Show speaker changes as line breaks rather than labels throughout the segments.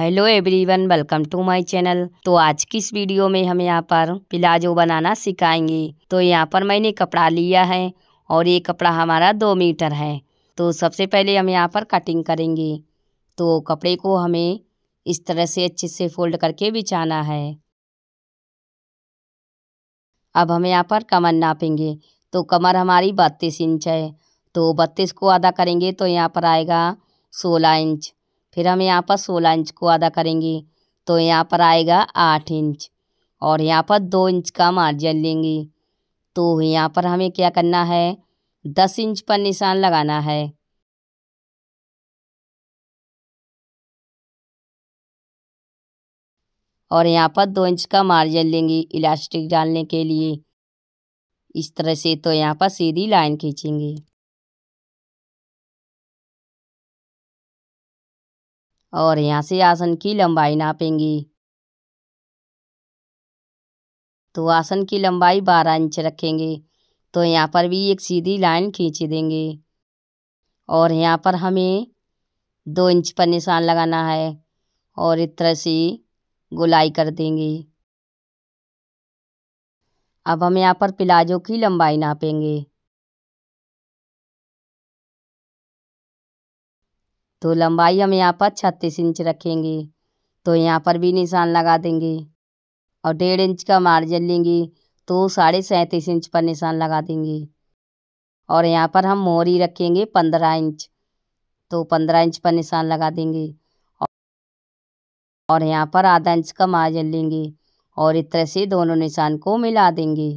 hello everyone welcome to my channel तो आज की इस वीडियो में हम यहाँ पर प्लाजो बनाना सिखाएंगे तो यहाँ पर मैंने कपड़ा लिया है और ये कपड़ा हमारा दो मीटर है तो सबसे पहले हम यहाँ पर कटिंग करेंगे तो कपड़े को हमें इस तरह से अच्छे से फोल्ड करके बिछाना है अब हम यहाँ पर कमर नापेंगे तो कमर हमारी बत्तीस इंच है तो बत्तीस को आधा करेंगे तो यहाँ पर आएगा सोलह इंच फिर हम यहाँ पर सोलह इंच को आधा करेंगे तो यहाँ पर आएगा आठ इंच और यहाँ पर दो इंच का मार्जिन लेंगे तो यहाँ पर हमें क्या करना है दस इंच पर निशान
लगाना है और यहाँ पर दो इंच का मार्जिन लेंगे इलास्टिक डालने के लिए इस तरह से तो यहाँ पर सीधी लाइन खींचेंगे और यहाँ से आसन की लंबाई नापेंगी तो
आसन की लंबाई बारह इंच रखेंगे तो यहाँ पर भी एक सीधी लाइन खींची देंगे और यहाँ पर हमें दो इंच पर निशान लगाना है और इस तरह से गोलाई कर देंगे अब हम यहाँ पर प्लाजो की लंबाई नापेंगे तो लंबाई हम यहाँ पर छत्तीस इंच रखेंगे तो यहाँ पर भी निशान लगा देंगे और डेढ़ इंच का मार्जिन लेंगे तो साढ़े सैंतीस इंच पर निशान लगा देंगे और यहाँ पर हम मोहरी रखेंगे पंद्रह इंच तो पंद्रह इंच पर निशान लगा देंगे और यहाँ पर आधा इंच का मार्जिन लेंगे और इस तरह से दोनों निशान को मिला देंगे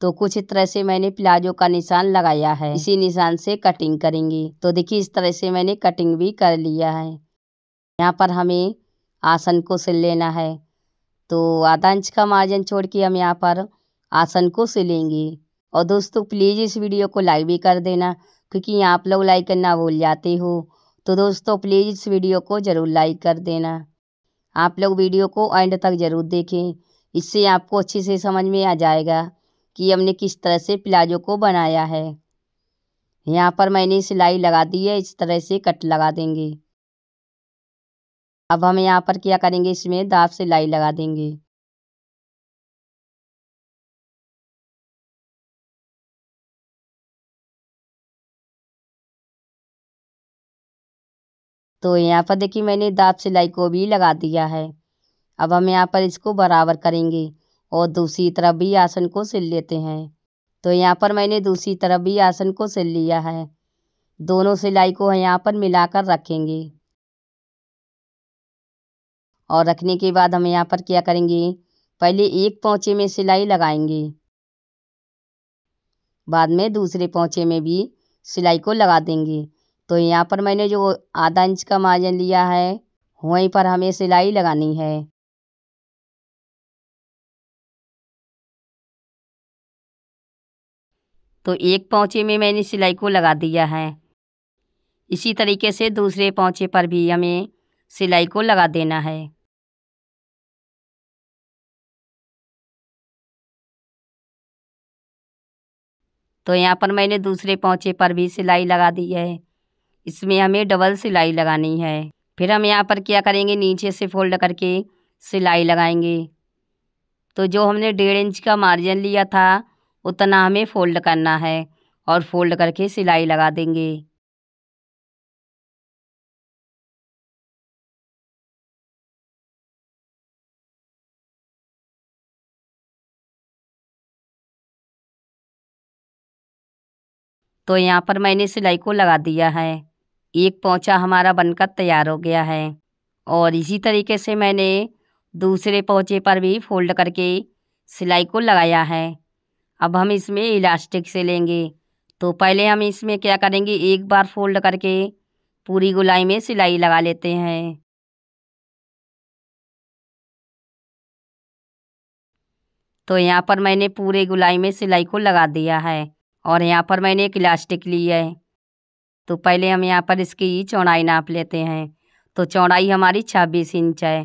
तो कुछ इस तरह से मैंने प्लाजो का निशान लगाया है इसी निशान से कटिंग करेंगे तो देखिए इस तरह से मैंने कटिंग भी कर लिया है यहाँ पर हमें आसन को सिल लेना है तो आधा इंच का मार्जिन छोड़ के हम यहाँ पर आसन को सिलेंगे और दोस्तों प्लीज़ इस वीडियो को लाइक भी कर देना क्योंकि आप लोग लाइक करना भूल जाते हो तो दोस्तों प्लीज़ इस वीडियो को ज़रूर लाइक कर देना आप लोग वीडियो को एंड तक ज़रूर देखें इससे आपको अच्छे से समझ में आ जाएगा कि हमने किस तरह से प्लाजो को बनाया है यहाँ पर मैंने सिलाई लगा दी है इस तरह से कट लगा देंगे
अब हम यहाँ पर क्या करेंगे इसमें दाब सिलाई लगा देंगे तो यहाँ पर देखिए मैंने दाब सिलाई को भी लगा दिया है अब हम यहाँ पर इसको बराबर
करेंगे और दूसरी तरफ भी आसन को सिल लेते हैं तो यहाँ पर मैंने दूसरी तरफ भी आसन को सिल लिया है दोनों सिलाई को यहाँ पर मिलाकर रखेंगे और रखने के बाद हम यहाँ पर क्या करेंगे पहले एक पौचे में सिलाई लगाएंगे बाद में दूसरे पौचे में भी सिलाई को लगा देंगे तो यहाँ पर मैंने जो आधा इंच
का मार्जिन लिया है वहीं पर हमें सिलाई लगानी है तो एक पौचे में मैंने सिलाई को लगा दिया है इसी तरीके से दूसरे पौचे पर भी हमें सिलाई को लगा देना है तो
यहाँ पर मैंने दूसरे पौचे पर भी सिलाई लगा दी है इसमें हमें डबल सिलाई लगानी है फिर हम यहाँ पर क्या करेंगे नीचे से फोल्ड करके सिलाई लगाएंगे तो जो हमने डेढ़ इंच का मार्जिन लिया था उतना हमें फोल्ड करना है
और फोल्ड करके सिलाई लगा देंगे तो यहाँ पर मैंने सिलाई को लगा दिया है एक पोंचा हमारा बनकर
तैयार हो गया है और इसी तरीके से मैंने दूसरे पोंचे पर भी फोल्ड करके सिलाई को लगाया है अब हम इसमें इलास्टिक से लेंगे तो पहले हम इसमें क्या करेंगे एक बार फोल्ड करके पूरी गोलाई में सिलाई
लगा लेते हैं तो यहाँ पर मैंने पूरे गोलाई में सिलाई को लगा दिया है और
यहाँ पर मैंने एक इलास्टिक ली है तो पहले हम यहाँ पर इसकी चौड़ाई नाप लेते हैं तो चौड़ाई हमारी छब्बीस इंच है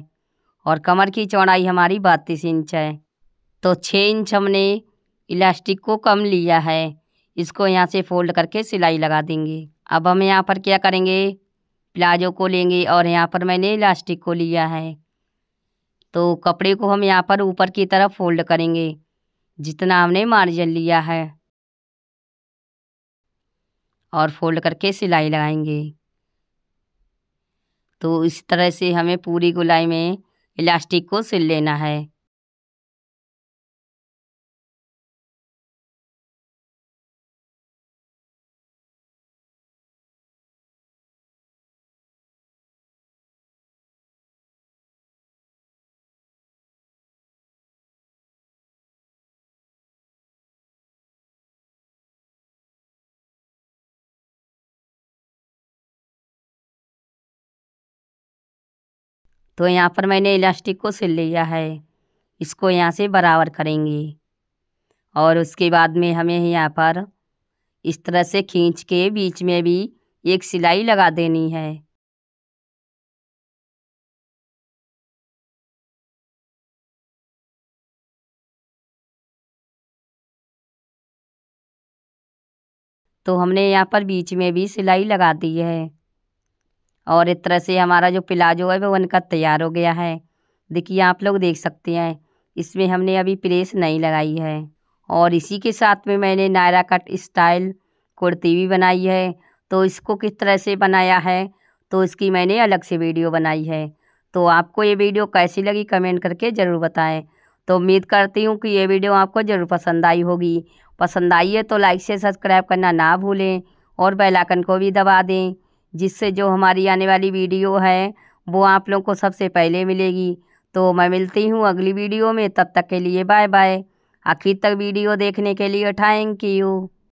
और कमर की चौड़ाई हमारी बत्तीस इंच है तो छः इंच हमने इलास्टिक को कम लिया है इसको यहाँ से फोल्ड करके सिलाई लगा देंगे अब हम यहाँ पर क्या करेंगे प्लाजो को लेंगे और यहाँ पर मैंने इलास्टिक को लिया है तो कपड़े को हम यहाँ पर ऊपर की तरफ फोल्ड करेंगे जितना हमने मार्जिन लिया है और फोल्ड करके सिलाई लगाएंगे
तो इस तरह से हमें पूरी गुलाई में इलास्टिक को सिल लेना है तो यहाँ पर मैंने इलास्टिक को सिल लिया है
इसको यहाँ से बराबर करेंगे और उसके बाद में हमें यहाँ पर
इस तरह से खींच के बीच में भी एक सिलाई लगा देनी है तो हमने यहाँ पर बीच में भी सिलाई लगा दी है और इस
तरह से हमारा जो प्लाजो है वो उनका तैयार हो गया है देखिए आप लोग देख सकते हैं इसमें हमने अभी प्रेस नहीं लगाई है और इसी के साथ में मैंने नायरा कट स्टाइल कुर्ती भी बनाई है तो इसको किस तरह से बनाया है तो इसकी मैंने अलग से वीडियो बनाई है तो आपको ये वीडियो कैसी लगी कमेंट करके ज़रूर बताएं तो उम्मीद करती हूँ कि ये वीडियो आपको ज़रूर पसंद आई होगी पसंद आई है तो लाइक से सब्सक्राइब करना ना भूलें और बेल आइकन को भी दबा दें जिससे जो हमारी आने वाली वीडियो है वो आप लोग को सबसे पहले मिलेगी तो मैं मिलती हूँ अगली वीडियो में तब तक के लिए बाय बाय आखिर तक वीडियो देखने के लिए थैंक यू